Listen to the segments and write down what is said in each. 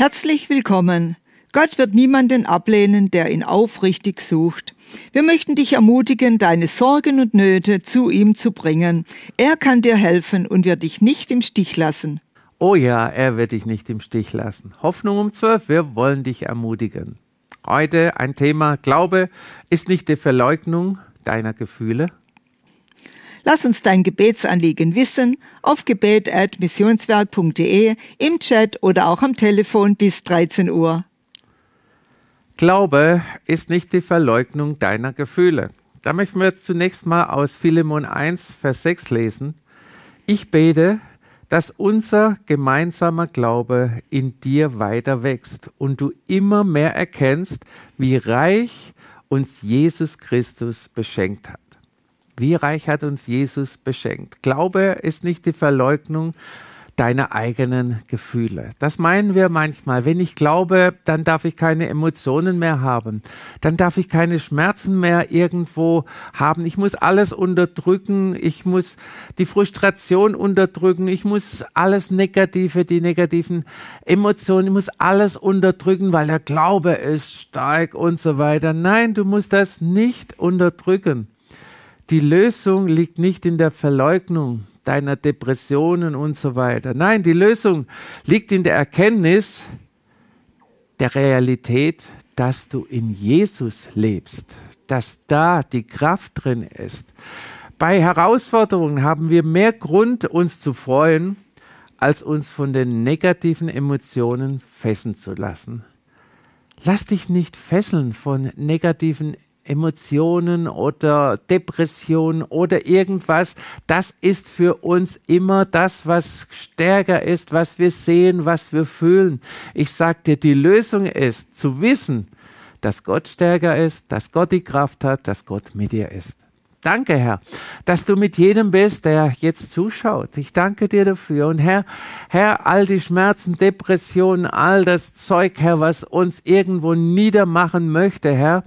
Herzlich willkommen. Gott wird niemanden ablehnen, der ihn aufrichtig sucht. Wir möchten dich ermutigen, deine Sorgen und Nöte zu ihm zu bringen. Er kann dir helfen und wird dich nicht im Stich lassen. Oh ja, er wird dich nicht im Stich lassen. Hoffnung um zwölf, wir wollen dich ermutigen. Heute ein Thema, Glaube ist nicht die Verleugnung deiner Gefühle, Lass uns dein Gebetsanliegen wissen auf gebet.missionswerk.de, im Chat oder auch am Telefon bis 13 Uhr. Glaube ist nicht die Verleugnung deiner Gefühle. Da möchten wir zunächst mal aus Philemon 1, Vers 6 lesen. Ich bete, dass unser gemeinsamer Glaube in dir weiter wächst und du immer mehr erkennst, wie reich uns Jesus Christus beschenkt hat. Wie reich hat uns Jesus beschenkt? Glaube ist nicht die Verleugnung deiner eigenen Gefühle. Das meinen wir manchmal. Wenn ich glaube, dann darf ich keine Emotionen mehr haben. Dann darf ich keine Schmerzen mehr irgendwo haben. Ich muss alles unterdrücken. Ich muss die Frustration unterdrücken. Ich muss alles Negative, die negativen Emotionen, ich muss alles unterdrücken, weil der Glaube ist stark und so weiter. Nein, du musst das nicht unterdrücken. Die Lösung liegt nicht in der Verleugnung deiner Depressionen und so weiter. Nein, die Lösung liegt in der Erkenntnis der Realität, dass du in Jesus lebst, dass da die Kraft drin ist. Bei Herausforderungen haben wir mehr Grund, uns zu freuen, als uns von den negativen Emotionen fesseln zu lassen. Lass dich nicht fesseln von negativen Emotionen oder Depressionen oder irgendwas, das ist für uns immer das, was stärker ist, was wir sehen, was wir fühlen. Ich sag dir, die Lösung ist zu wissen, dass Gott stärker ist, dass Gott die Kraft hat, dass Gott mit dir ist. Danke, Herr, dass du mit jedem bist, der jetzt zuschaut. Ich danke dir dafür. Und Herr, Herr, all die Schmerzen, Depressionen, all das Zeug, Herr, was uns irgendwo niedermachen möchte, Herr,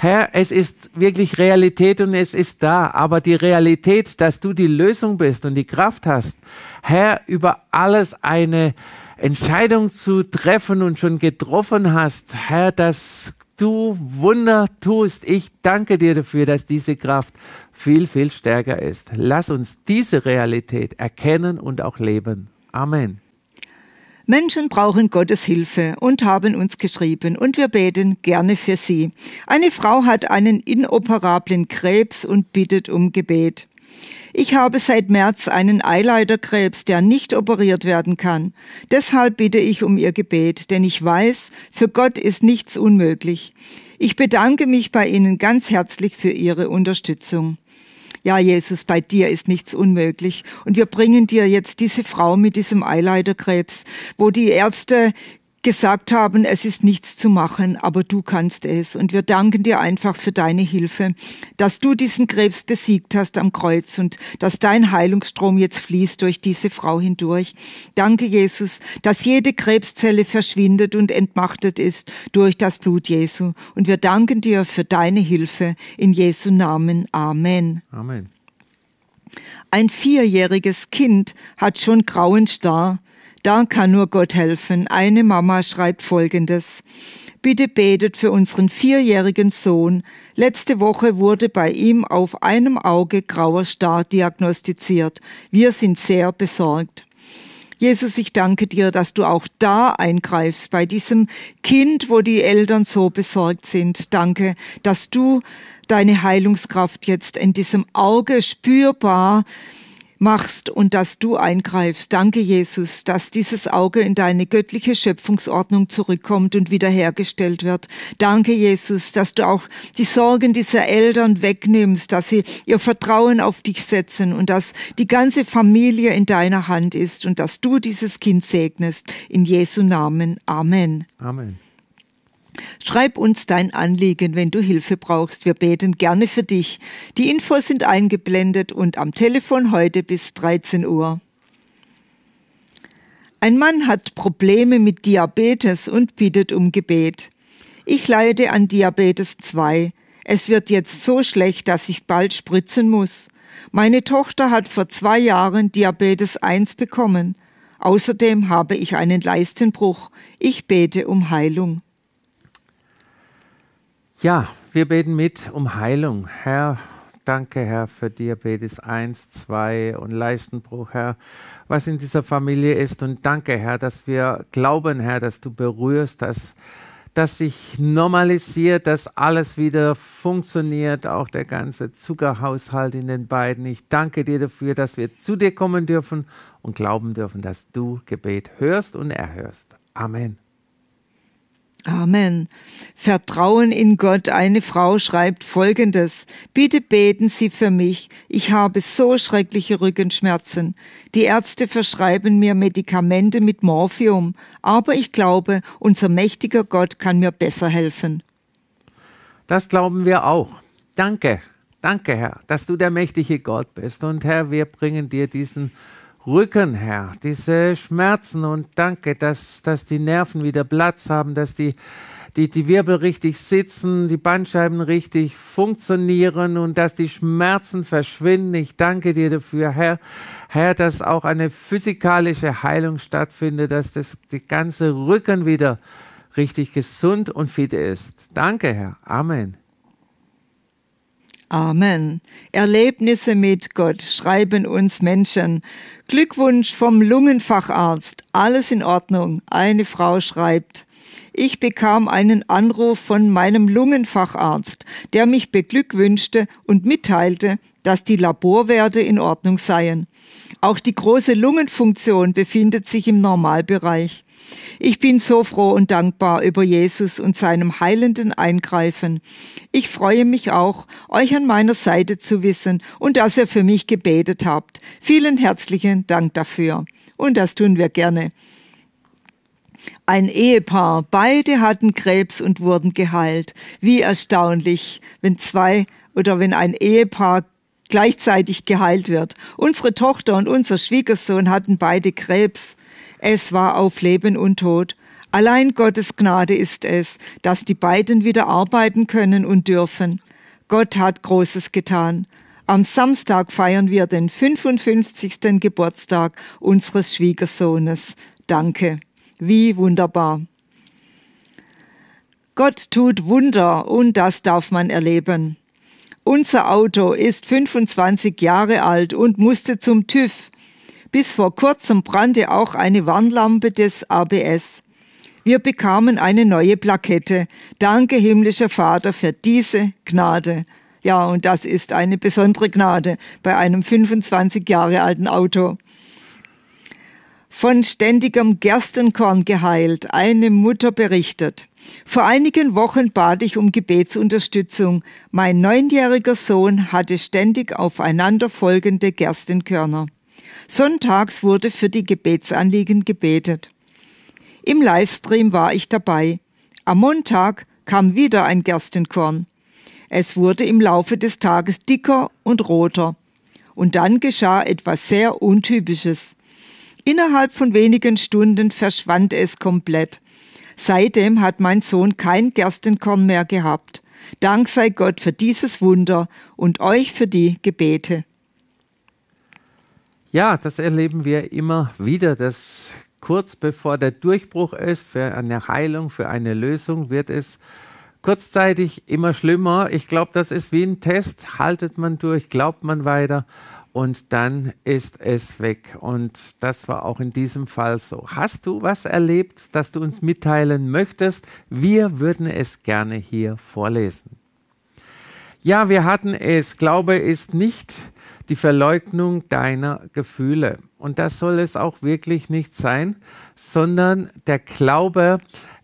Herr, es ist wirklich Realität und es ist da, aber die Realität, dass du die Lösung bist und die Kraft hast, Herr, über alles eine Entscheidung zu treffen und schon getroffen hast, Herr, dass du Wunder tust. Ich danke dir dafür, dass diese Kraft viel, viel stärker ist. Lass uns diese Realität erkennen und auch leben. Amen. Menschen brauchen Gottes Hilfe und haben uns geschrieben und wir beten gerne für sie. Eine Frau hat einen inoperablen Krebs und bittet um Gebet. Ich habe seit März einen Eileiterkrebs, der nicht operiert werden kann. Deshalb bitte ich um Ihr Gebet, denn ich weiß, für Gott ist nichts unmöglich. Ich bedanke mich bei Ihnen ganz herzlich für Ihre Unterstützung ja Jesus, bei dir ist nichts unmöglich. Und wir bringen dir jetzt diese Frau mit diesem Eileiterkrebs, wo die Ärzte gesagt haben, es ist nichts zu machen, aber du kannst es. Und wir danken dir einfach für deine Hilfe, dass du diesen Krebs besiegt hast am Kreuz und dass dein Heilungsstrom jetzt fließt durch diese Frau hindurch. Danke, Jesus, dass jede Krebszelle verschwindet und entmachtet ist durch das Blut Jesu. Und wir danken dir für deine Hilfe. In Jesu Namen. Amen. Amen. Ein vierjähriges Kind hat schon grauen Star, da kann nur Gott helfen. Eine Mama schreibt Folgendes. Bitte betet für unseren vierjährigen Sohn. Letzte Woche wurde bei ihm auf einem Auge grauer Star diagnostiziert. Wir sind sehr besorgt. Jesus, ich danke dir, dass du auch da eingreifst bei diesem Kind, wo die Eltern so besorgt sind. Danke, dass du deine Heilungskraft jetzt in diesem Auge spürbar machst und dass du eingreifst. Danke, Jesus, dass dieses Auge in deine göttliche Schöpfungsordnung zurückkommt und wiederhergestellt wird. Danke, Jesus, dass du auch die Sorgen dieser Eltern wegnimmst, dass sie ihr Vertrauen auf dich setzen und dass die ganze Familie in deiner Hand ist und dass du dieses Kind segnest. In Jesu Namen. Amen. Amen. Schreib uns dein Anliegen, wenn du Hilfe brauchst. Wir beten gerne für dich. Die Infos sind eingeblendet und am Telefon heute bis 13 Uhr. Ein Mann hat Probleme mit Diabetes und bittet um Gebet. Ich leide an Diabetes 2. Es wird jetzt so schlecht, dass ich bald spritzen muss. Meine Tochter hat vor zwei Jahren Diabetes 1 bekommen. Außerdem habe ich einen Leistenbruch. Ich bete um Heilung. Ja, wir beten mit um Heilung. Herr, danke, Herr, für Diabetes 1, 2 und Leistenbruch, Herr, was in dieser Familie ist. Und danke, Herr, dass wir glauben, Herr, dass du berührst, dass, dass sich normalisiert, dass alles wieder funktioniert, auch der ganze Zuckerhaushalt in den beiden. Ich danke dir dafür, dass wir zu dir kommen dürfen und glauben dürfen, dass du Gebet hörst und erhörst. Amen. Amen. Vertrauen in Gott. Eine Frau schreibt Folgendes. Bitte beten Sie für mich. Ich habe so schreckliche Rückenschmerzen. Die Ärzte verschreiben mir Medikamente mit Morphium. Aber ich glaube, unser mächtiger Gott kann mir besser helfen. Das glauben wir auch. Danke. Danke, Herr, dass du der mächtige Gott bist. Und Herr, wir bringen dir diesen Rücken Herr, diese Schmerzen und danke, dass, dass die Nerven wieder Platz haben, dass die, die, die Wirbel richtig sitzen, die Bandscheiben richtig funktionieren und dass die Schmerzen verschwinden. Ich danke dir dafür, Herr, Herr, dass auch eine physikalische Heilung stattfindet, dass das die ganze Rücken wieder richtig gesund und fit ist. Danke, Herr. Amen. Amen. Erlebnisse mit Gott schreiben uns Menschen. Glückwunsch vom Lungenfacharzt. Alles in Ordnung. Eine Frau schreibt. Ich bekam einen Anruf von meinem Lungenfacharzt, der mich beglückwünschte und mitteilte, dass die Laborwerte in Ordnung seien. Auch die große Lungenfunktion befindet sich im Normalbereich. Ich bin so froh und dankbar über Jesus und seinem heilenden Eingreifen. Ich freue mich auch, euch an meiner Seite zu wissen und dass ihr für mich gebetet habt. Vielen herzlichen Dank dafür. Und das tun wir gerne. Ein Ehepaar, beide hatten Krebs und wurden geheilt. Wie erstaunlich, wenn zwei oder wenn ein Ehepaar gleichzeitig geheilt wird. Unsere Tochter und unser Schwiegersohn hatten beide Krebs. Es war auf Leben und Tod. Allein Gottes Gnade ist es, dass die beiden wieder arbeiten können und dürfen. Gott hat Großes getan. Am Samstag feiern wir den 55. Geburtstag unseres Schwiegersohnes. Danke. Wie wunderbar. Gott tut Wunder und das darf man erleben. Unser Auto ist 25 Jahre alt und musste zum TÜV. Bis vor kurzem brannte auch eine Warnlampe des ABS. Wir bekamen eine neue Plakette. Danke, himmlischer Vater, für diese Gnade. Ja, und das ist eine besondere Gnade bei einem 25 Jahre alten Auto. Von ständigem Gerstenkorn geheilt, eine Mutter berichtet. Vor einigen Wochen bat ich um Gebetsunterstützung. Mein neunjähriger Sohn hatte ständig aufeinanderfolgende Gerstenkörner. Sonntags wurde für die Gebetsanliegen gebetet. Im Livestream war ich dabei. Am Montag kam wieder ein Gerstenkorn. Es wurde im Laufe des Tages dicker und roter. Und dann geschah etwas sehr Untypisches. Innerhalb von wenigen Stunden verschwand es komplett. Seitdem hat mein Sohn kein Gerstenkorn mehr gehabt. Dank sei Gott für dieses Wunder und euch für die Gebete. Ja, das erleben wir immer wieder, dass kurz bevor der Durchbruch ist für eine Heilung, für eine Lösung, wird es kurzzeitig immer schlimmer. Ich glaube, das ist wie ein Test. Haltet man durch, glaubt man weiter und dann ist es weg. Und das war auch in diesem Fall so. Hast du was erlebt, das du uns mitteilen möchtest? Wir würden es gerne hier vorlesen. Ja, wir hatten es. Glaube ist nicht die Verleugnung deiner Gefühle. Und das soll es auch wirklich nicht sein, sondern der Glaube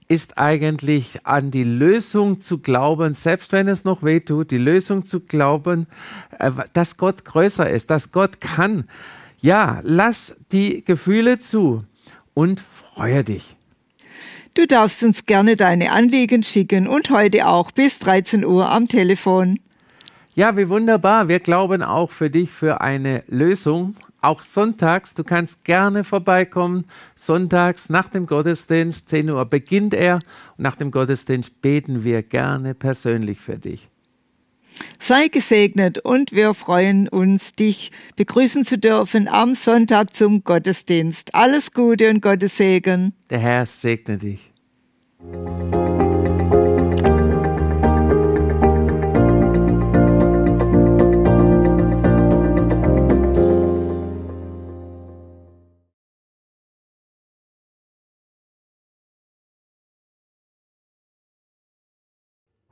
ist eigentlich an die Lösung zu glauben, selbst wenn es noch weh tut, die Lösung zu glauben, äh, dass Gott größer ist, dass Gott kann. Ja, lass die Gefühle zu und freue dich. Du darfst uns gerne deine Anliegen schicken und heute auch bis 13 Uhr am Telefon. Ja, wie wunderbar. Wir glauben auch für dich für eine Lösung. Auch sonntags, du kannst gerne vorbeikommen. Sonntags nach dem Gottesdienst, 10 Uhr beginnt er. Und nach dem Gottesdienst beten wir gerne persönlich für dich. Sei gesegnet und wir freuen uns, dich begrüßen zu dürfen am Sonntag zum Gottesdienst. Alles Gute und Gottes Segen. Der Herr segne dich.